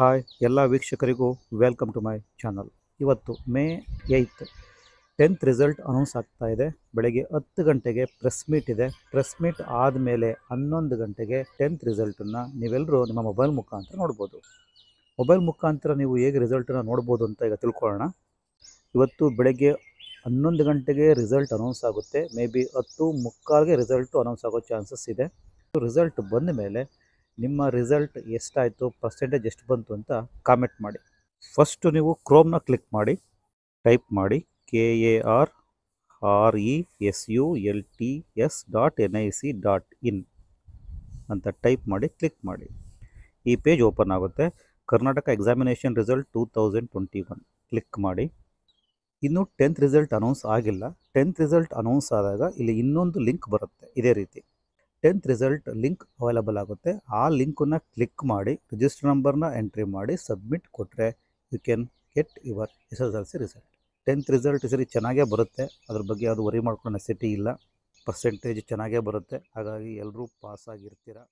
hi ಎಲ್ಲ ವೀಕ್ಷಕರಿಗೂ welcome to my channel ಇವತ್ತು May eighth tenth result announce ಆಗ್ತಾ ಇದೆ ಬೆಳಗ್ಗೆ ಹತ್ತು ಗಂಟೆಗೆ ಪ್ರೆಸ್ ಮೀಟ್ ಇದೆ ಪ್ರೆಸ್ ಮೀಟ್ ಆದಮೇಲೆ ಹನ್ನೊಂದು ಗಂಟೆಗೆ ಟೆಂತ್ ರಿಸಲ್ಟನ್ನು ನೀವೆಲ್ಲರೂ ನಿಮ್ಮ ಮೊಬೈಲ್ ಮುಖಾಂತರ ನೋಡ್ಬೋದು ಮೊಬೈಲ್ ಮುಖಾಂತರ ನೀವು ಹೇಗೆ ರಿಸಲ್ಟನ್ನು ನೋಡ್ಬೋದು ಅಂತ ಈಗ ತಿಳ್ಕೊಳ್ಳೋಣ ಇವತ್ತು ಬೆಳಗ್ಗೆ ಹನ್ನೊಂದು ಗಂಟೆಗೆ ರಿಸಲ್ಟ್ ಅನೌನ್ಸ್ ಆಗುತ್ತೆ ಮೇ ಬಿ ಹತ್ತು ಮುಕ್ಕಾಲಿಗೆ ರಿಸಲ್ಟು ಅನೌನ್ಸ್ ಆಗೋ ಚಾನ್ಸಸ್ ಇದೆ ರಿಸಲ್ಟ್ ಬಂದ ಮೇಲೆ ನಿಮ್ಮ ರಿಸಲ್ಟ್ ಎಷ್ಟಾಯಿತು ಪರ್ಸೆಂಟೇಜ್ ಎಷ್ಟು ಬಂತು ಅಂತ ಕಾಮೆಂಟ್ ಮಾಡಿ ಫಸ್ಟು ನೀವು ಕ್ರೋಮ್ನ ಕ್ಲಿಕ್ ಮಾಡಿ ಟೈಪ್ ಮಾಡಿ K A R R E S U L T S dot N I C dot in ಅಂತ ಟೈಪ್ ಮಾಡಿ ಕ್ಲಿಕ್ ಮಾಡಿ ಈ ಪೇಜ್ ಓಪನ್ ಆಗುತ್ತೆ Karnataka examination result two thousand twenty one click ಮಾಡಿ ಇನ್ನೂ ಟೆಂತ್ ರಿಸಲ್ಟ್ ಅನೌನ್ಸ್ ಆಗಿಲ್ಲ tenth result announce ಆದಾಗ ಇಲ್ಲಿ ಇನ್ನೊಂದು ಲಿಂಕ್ ಬರುತ್ತೆ ಇದೇ ರೀತಿ ಟೆಂತ್ ರಿಸಲ್ಟ್ ಲಿಂಕ್ ಅವೈಲಬಲ್ ಆಗುತ್ತೆ ಆ ಲಿಂಕನ್ನು ಕ್ಲಿಕ್ ಮಾಡಿ ರಿಜಿಸ್ಟರ್ ನಂಬರ್ನ ಎಂಟ್ರಿ ಮಾಡಿ ಸಬ್ಮಿಟ್ ಕೊಟ್ಟರೆ you can get your S S L C result tenth result ಸರಿ ಚೆನ್ನಾಗೇ ಬರುತ್ತೆ ಅದ್ರ ಬಗ್ಗೆ ಅದು ವರಿ ಮಾಡ್ಕೊಳ್ಳೋ ನೆಸಿಟಿ ಇಲ್ಲ ಪರ್ಸೆಂಟೇಜ್ ಚೆನ್ನಾಗೇ ಬರುತ್ತೆ ಹಾಗಾಗಿ ಎಲ್ಲರೂ ಪಾಸ್